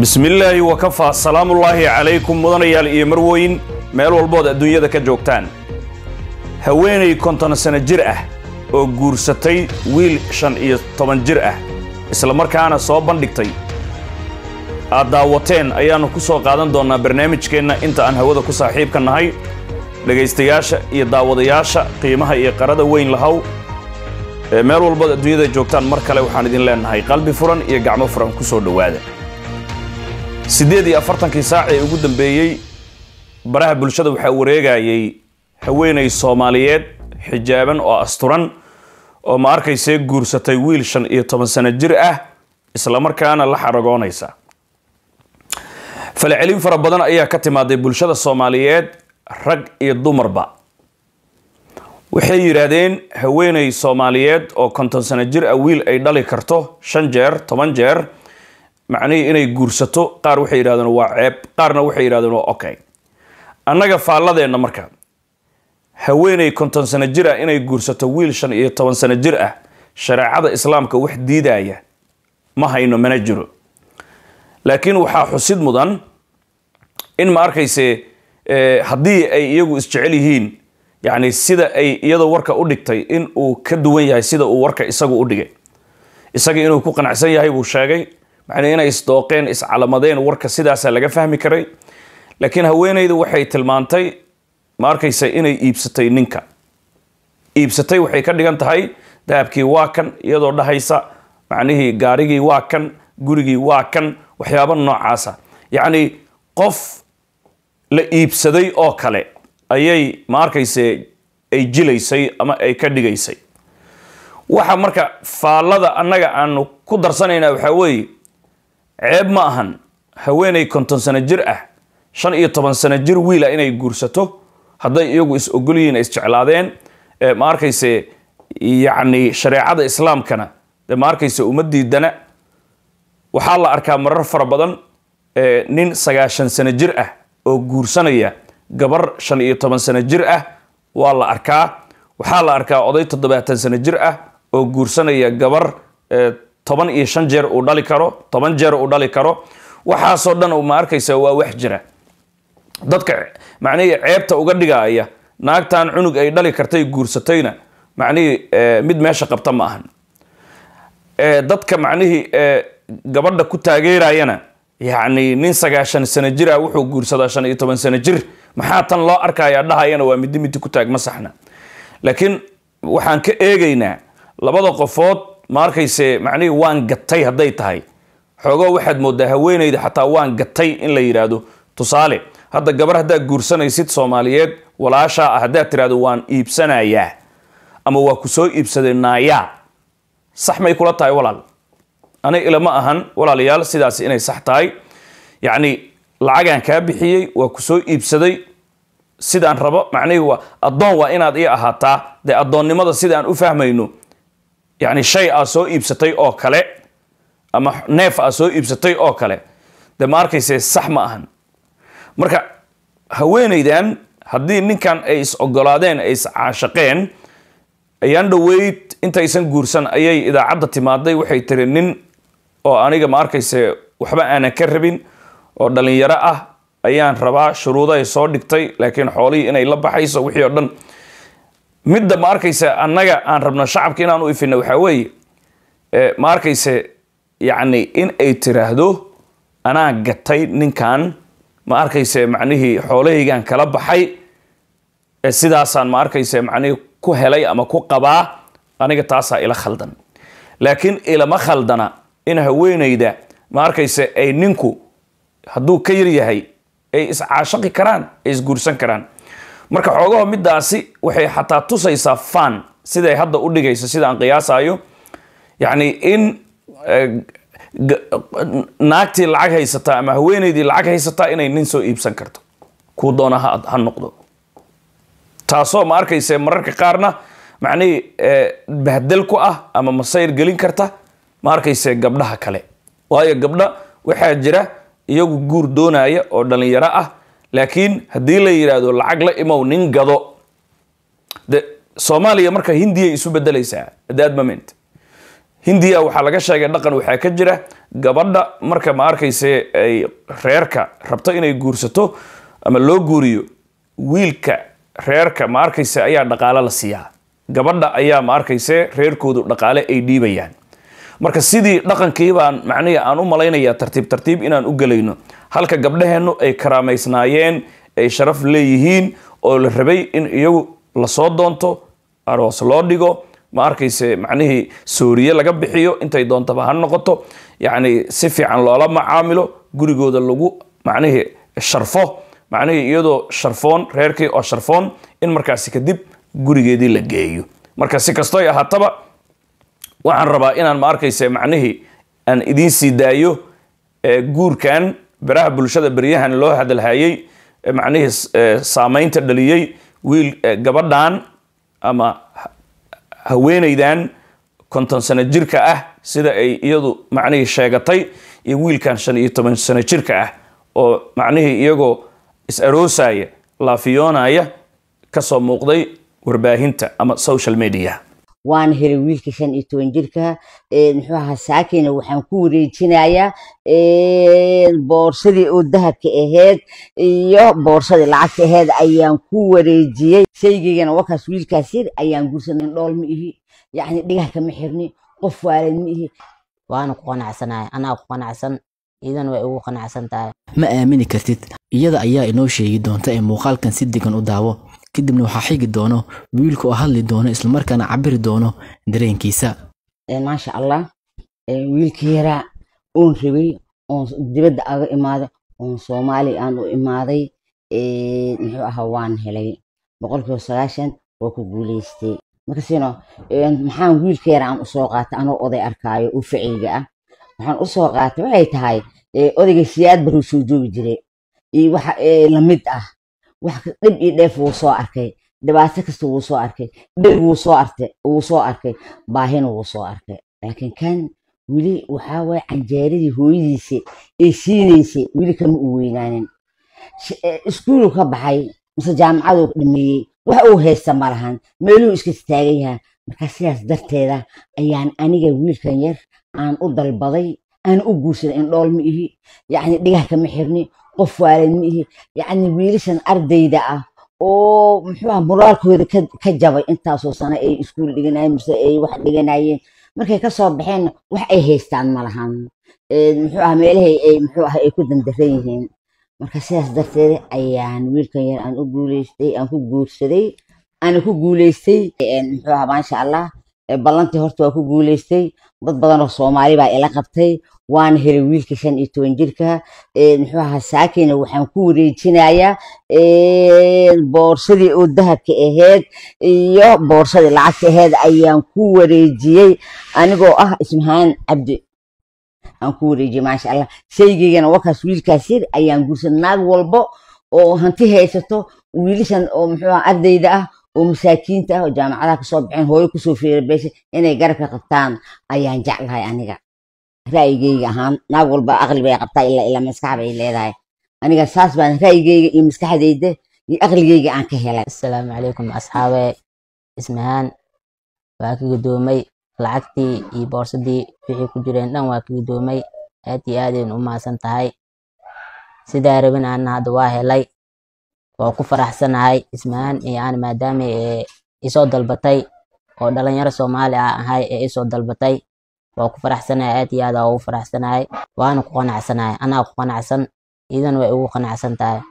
bismillaahi wakafa salaamullaahi calaykum mudanayaal iyo marwooyin meel walbood adduunyada ka joogtaan haweenay konton sano jir ah oo guursatay wiil shan iyo toban jir ah isla markaana soo bandhigtay aad daawateen ayaannu ku soo qaadan doonnaa barnaamijkeenna inta aan hawada ku saaxiibka nahay dhegaystayaasha iyo daawadayaasha qiimaha iyo qarada weyn lahow ee meel walbood adduunyada joogtaan mar kale waxaan idin leenahay qalbi furan iyo gacmo furan ku soo dhowaada sideed iyo afartankii saac ee ugu dambeeyey baraha bulshada waxaa wareegayay haweenay soomaaliyeed xijaaban oo asturan oo ma arkaysee guursatay wiil shan iyo toban sano jir ah islamarkaana la xaragoonaysa falcelin fara badan ayaa ka timaaday bulshada soomaaliyeed rag iyo dumarba waxay yidhaahdeen haweenay soomaaliyeed oo konton sano jir ah wiil ay dhali karto shan jeer toban jeer macnihii inay guursato qaar waxay yidhahdeen waa ceeb qaarna waxay yidhahdeen waa okay annaga faalladeenna marka haweeney konton sano jir ah inay guursato wiil shan iyo toban sano jir ah shareecada islaamka wax diidaya ma hayno mana jiro laakiin waxaa xusid mudan in ma arkayse eh, haddii ay iyagu isjecel yihiin yacni sida ay iyada warka u dhigtay in uu ka duwan yahay sida uu warka isagu u dhigay isaga inuu ku qanacsan yahay buu sheegay macnii inay isdooqeen iscalamadeen warka sidaasaa laga fahmi karay laakiin haweenayda waxay tilmaantay ma arkaysa inay iibsatay ninka iibsatay waxay ka dhigan tahay dahabkii waa kan iyadoo dhahaysa macnihii gaarigii waa kan gurigii waa kan waxyaaba noocaasa yacni qof la iibsaday oo kale ayay ma arkayse ay jilaysay ama ay ka dhigaysay waxa marka faallada annaga aanu ku darsanayna waxaa weeye ceeb ma ahan haweenay konton sano jir ah shan iyo toban sano jir wiila ah inay guursato hadday iyagu is ogol is jeclaadeen ma arkayse yacni shareecada islaamkana de ma arkayse uma diidana waxaa la arkaa marar fara badan nin sagaashan sano jir ah oo guursanaya gabar shan iyo toban sano jir ah waa la arkaa waxaa la arkaa oday toddobaatan sano jir ah oo guursanaya gabar toban iyo shan jeer uu dhali karo toban jeer uu dhali karo waxaasoo dhan ma arkaysa waa wax jira dadka macnihii ceebta uga dhigaaya naagtan cunug ay dhali kartay guursatayna macnihii eh, mid meesha qabta ma ahan eh, dadka macnihii eh, gabadha ku taageerayana yacni nin sagaashan sano jira ah wuxuu guursadaa shan iyo toban sano jir maxaa tan loo arkaya dhahayana waa middi middi ku taag ma saxna laakiin waxaan ka eegaynaa labada qofood ma arkayse macnihii waan gatay hadday tahay xoogoo waxaad mooddaa haweenayda xataa waan gatay in la yidhaahdo tusaale hadda gabar haddaad guursanaysid soomaaliyeed walaashaa ah haddaad tidhahdo waan iibsanayaa ama waa ku soo iibsadeenaayaa sax may kula tahay walaal ana ilama ahan walaalayaal sidaas inay sax tahay yacni lacagaan kaa bixiyey waa ku soo iibsaday sidaan rabo macnihii waa addoon waa inaad ii ahaataa dee addoonnimada sidaan u fahmayno yani shay aa soo iibsatay oo kale ama neef aa soo iibsatay oo kale de ma arkayse sax ma ahan marka haweenaydan haddii ninkan ay is ogolaadeen ay is caashaqeen ayaan dhoweyd intaysan guursan ayay idaacadda timaaday waxay tiri nin oo aniga ma arkayse waxba aanan ka rabin oo dhalinyaro ah ayaan rabaa shuruudahay soo dhigtay laakiin xoolihii inay la baxayso wixii oo dhan midda ma arkayse annaga aan rabno shacabka inaan u ifino waxaa weeye ma arkayse yacni in ay tiraahdo anaa gatay ninkan ma arkayse macnihii xoolahaygaan kala baxay sidaasaan ma arkayse macnihii ku helay ama ku qabaa aniga taasaa ila khaldan laakiin ilama khaldana in haweenayda ma arkayse ay ninku hadduu ka yar yahay ay iscaashaqi karaan ay isguursan karaan marka xoogaho midaasi waxay xataa tusaysaa fan siday hadda u dhigayso sida aan qiyaasayo yacni in eh, naagtii lacag haysataa ama haweeneydii lacag haysataa inay nin soo iibsan karto kuu doona ha noqdo taasoo ma arkayse mararka qaarna macnihii eh, bahdel ku ah ama masayr gelin karta ma arkayse gabdhaha kale waayo gabdha waxaa jira iyagu guur doonaya oo dhallinyaro ah laakiin haddii la yidhaahdo lacag la imow nin gado de soomaaliya marka hindiya isu bedelaysaa adaad hindiya ah waxaa laga sheegay dhaqan waxaa ka jira gabadha marka ma arkayse ay reerka rabto inay guursato ama loo guuriyo wiilka reerka ma arkayse ayaa dhaqaale la siiyaa gabadha ayaa ma arkayse reerkoodu dhaqaale ay dhiibayaan marka sidii dhaqankiibaan macnihi aan u malaynayaa tartiib tartiib inaan u gelayno halka gabdhaheennu ay karaamaysnaayeen ay sharaf leeyihiin oo la rabay in iyagu lasoo doonto aroos loo dhigo ma arkayse macnihii suuriye laga bixiyo intay doontaba ha noqoto yacni si fiican loola macaamilo gurigooda lagu macnihii sharfo macnihii iyadoo sharfoon reerkii oo sharfoon in markaasi kadib gurigeedii la geeyo marka si kastoo ahaataba waxaan rabaa inaan ma arkayse macnihii aan idiin sii daayo guurkan baraha bulshada beryahan loo hadalhayey macnihii saamaynta dhaliyey wiil gabadhan ama haweenaydan konton sano jirka ah sida ay iyadu macnihii sheegatay iyo wiilkan shan iyo toban sano jirka ah oo macnihii iyagoo is-aroosaya laafiyoonaya soo muuqday warbaahinta ama social media waana helay wiilka shan iyo toban jirka muxuu ahaa saakayna waxaan ku wareejinayaa boorsadii oo dahabka ahayd iyo boorsadii lacagta ahayd ayaan ku wareejiyey shaygeygana wakaas wiilkaas yar ayaan guursanay dhool ma ihi yacni dhigah kama xirni qof waalid ma ihi waana ku qanacsanahay anaa ku qanacsan idan way ugu qanacsan tahay ma aamini kartid iyada ayaa inoo sheegi doonta ee muuqaalkan si degan u daawo kadibna waxaa xigi doono wiilka oo hadli doono islamarkaana cabiri doono dareenkiisa maasha allah wiilka yaraa oon rabay oon dibadda aga imaaday oon soomaaliya aan u imaaday muxuu ahaa waan helay boqolkiiba sagaashan waa ku guuleystay markasino maxaan wiilka yara aan usoo qaatay anoo oday arkaayo oo faceyga ah waxaan usoo qaatay waxay tahay odayga siyaad baruu soo joogi jiray iyo waxa lamid ah wax iyo dheef wuu soo arkay dhibaato kasta wuu soo arkay dhib wuu soo arkay baahina wuu soo arkay laakiin kan weli waxaa waye canjaaradii hooyadiisa ee siinaysay weli kama u weynaanin e, iskuuluu ka baxay mise jaamacaduu dhameeyey wax uu haysta malahan lahan iska taagan yahaa markaa sidaas darteeda ah ayaan aniga wiilkan yar aan u dalbaday aan u guursaday indhool ma ihi yacni dhigah kama xirni qof waalidmihii yacni wiilashan ardayda ah oo muxuuaha muraalkooda ka jabay intaasoo sano ay iskuul dhiganayeen mise ay wax dhiganayeen markay kasoo baxeen wax ay haystaan malahan muxuuaha meelahay ay muxuuaha ay ku dandaran yihiin marka sidaas darteed ayaan wiilkan yar aan u guuleystay aan ku guursaday aana ku guuleystay muxuuaha maasha allah ballantii horta waa ku guuleystay dad badan oo soomaali baa ila qabtay waana helay wiilka shan iyo toban jirka muxuu ahaa saakina waxaan ku wareejinayaa boorsadii oo dahabka aheed iyo boorsadii lacagta aheed ayaan ku wareejiyey anigoo ah ismahaan cabdi aan ku wareejiyey maasha allah shaygeygana wakaas wiilkaas yar ayaan guursan naag walbo oo hanti haysato wiilishan oo muxuu ahaa ardayda ah oo umm masaakiinta ah oo jaamacadaha kasoo baxeen hooyo kusoo fiira beesha inay garabka qabtaan ayaan jeclahay aniga ra'yigeyga ahaan naag walba aqli bay qabtaa ilaa ilaa maskax bay leedahay aniga saas baan ra'yigeyga iyo maskaxdeyda iyo aqligeyga aan ka helay assalaamu calaykum asxaabe ismahaan waa ka gudoomay lacagtii iyo boorsadii wixii ku jireen dhan waa ka gudoomay aad iyo aadayn u mahadsan tahay sidaa rabin aana hadda waa helay waa ku faraxsanahay ismahan yani maadaama eh, isoo dalbatay oo dhalinyaro soomaali a ah ahay ee isoo dalbatay waa ku faraxsanahay aad iyo aad waa ugu faraxsanahay waana ku qanacsanahay anaa ku qanacsan idan way ugu qanacsan tahay